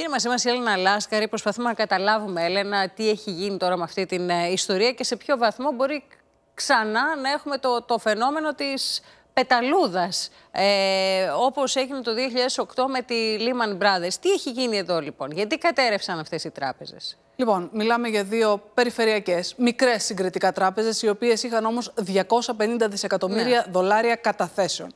είναι μαζί μας η Έλενα Λάσκαρη. Προσπαθούμε να καταλάβουμε, Έλενα, τι έχει γίνει τώρα με αυτή την ε, ιστορία και σε ποιο βαθμό μπορεί ξανά να έχουμε το, το φαινόμενο της πεταλούδας, ε, όπως έγινε το 2008 με τη Lehman Brothers. Τι έχει γίνει εδώ λοιπόν, γιατί κατέρευσαν αυτές οι τράπεζες. Λοιπόν, μιλάμε για δύο περιφερειακές, μικρές συγκριτικά τράπεζες, οι οποίες είχαν όμως 250 δισεκατομμύρια ναι. δολάρια καταθέσεων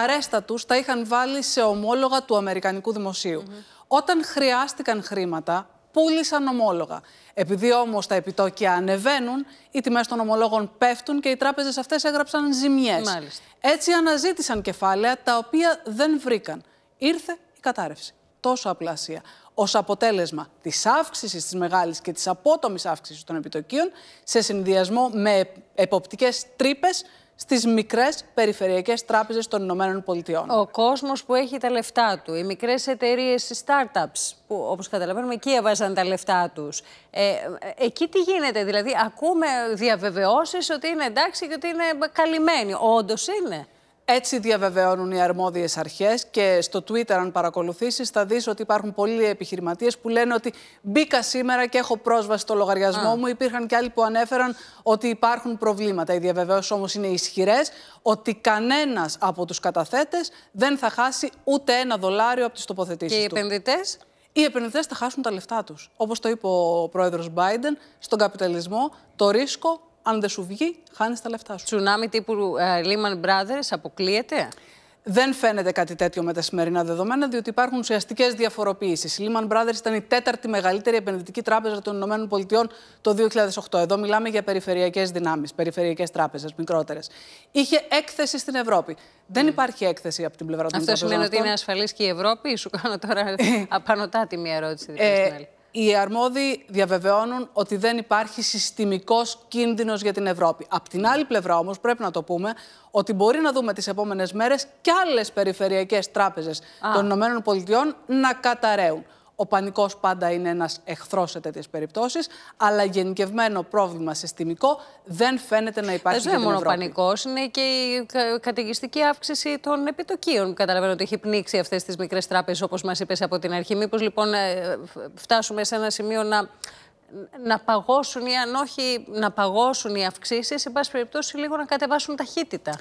τα ρέστα τους τα είχαν βάλει σε ομόλογα του Αμερικανικού Δημοσίου. Όταν χρειάστηκαν χρήματα, πούλησαν ομόλογα. Επειδή όμως τα επιτόκια ανεβαίνουν, οι τιμές των ομολόγων πέφτουν και οι τράπεζες αυτές έγραψαν ζημιές. Έτσι αναζήτησαν κεφάλαια τα οποία δεν βρήκαν. Ήρθε η κατάρρευση. Τόσο απλασία. Ως αποτέλεσμα της αύξησης της μεγάλης και της απότομης αύξησης των επιτοκίων, σε συνδυασμό με εποπτικές τρύπες, στις μικρές περιφερειακές τράπεζες των Ηνωμένων Πολιτειών. Ο κόσμος που έχει τα λεφτά του, οι μικρές εταιρείες, οι startups, που όπως καταλαβαίνουμε εκεί έβαζαν τα λεφτά τους. Ε, ε, εκεί τι γίνεται, δηλαδή, ακούμε διαβεβαιώσεις ότι είναι εντάξει και ότι είναι καλυμμένοι. Όντως είναι. Έτσι διαβεβαιώνουν οι αρμόδιες αρχές και στο Twitter, αν παρακολουθήσεις, θα δεις ότι υπάρχουν πολλοί επιχειρηματίες που λένε ότι μπήκα σήμερα και έχω πρόσβαση στο λογαριασμό μου. Υπήρχαν και άλλοι που ανέφεραν ότι υπάρχουν προβλήματα. Οι διαβεβαιώσεις όμως είναι ισχυρές ότι κανένας από τους καταθέτες δεν θα χάσει ούτε ένα δολάριο από τις τοποθετήσεις του. Και οι επενδυτές. Οι επενδυτές θα χάσουν τα λεφτά τους. Όπως το είπε ο πρόεδρος Biden, στον καπιταλισμό το ρίσκο αν δεν σου βγει, χάνεις τα λεφτά σου. Τσουνάμι τύπου uh, Lehman Brothers αποκλείεται. Δεν φαίνεται κάτι τέτοιο με τα σημερινά δεδομένα, διότι υπάρχουν ουσιαστικές διαφοροποιήσει. Η Lehman Brothers ήταν η τέταρτη μεγαλύτερη επενδυτική τράπεζα των ΗΠΑ το 2008. Εδώ μιλάμε για περιφερειακές δυνάμεις, περιφερειακές τράπεζες, μικρότερες. Είχε έκθεση στην Ευρώπη. Δεν mm. υπάρχει έκθεση από την πλευρά των Αυτό σημαίνει ότι είναι ασφαλής και η Ευρώπη. Σου κάνω τώρα ε, απανοτάτη μια ερώτηση. Ε, οι αρμόδιοι διαβεβαιώνουν ότι δεν υπάρχει συστημικός κίνδυνος για την Ευρώπη. Απ' την άλλη πλευρά, όμως, πρέπει να το πούμε ότι μπορεί να δούμε τις επόμενες μέρες και άλλες περιφερειακές τράπεζες των ΗΠΑ να καταραίουν. Ο πανικός πάντα είναι ένας εχθρός σε τέτοιες περιπτώσεις, αλλά γενικευμένο πρόβλημα συστημικό δεν φαίνεται να υπάρχει. Δεν είναι μόνο ο πανικός, είναι και η καταιγιστική αύξηση των επιτοκίων. Καταλαβαίνω ότι έχει πνίξει αυτές τις μικρές τράπεζες, όπως μας είπες από την αρχή. Μήπως λοιπόν ε, φτάσουμε σε ένα σημείο να παγώσουν ή αν όχι να παγώσουν οι αυξήσεις σε πάση περιπτώσει λίγο να κατεβάσουν ταχύτητα.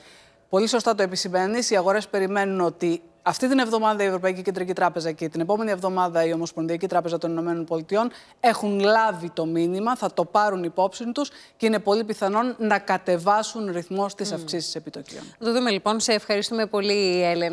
Πολύ σωστά το επισημαίνεις. Οι αγορές περιμένουν ότι αυτή την εβδομάδα η Ευρωπαϊκή Κεντρική Τράπεζα και την επόμενη εβδομάδα η Ομοσπονδιακή Τράπεζα των Ηνωμένων Πολιτειών έχουν λάβει το μήνυμα, θα το πάρουν υπόψη τους και είναι πολύ πιθανόν να κατεβάσουν ρυθμό στις αυξήσεις επιτοκίων. Το δούμε λοιπόν. Σε ευχαριστούμε πολύ, Έλενα.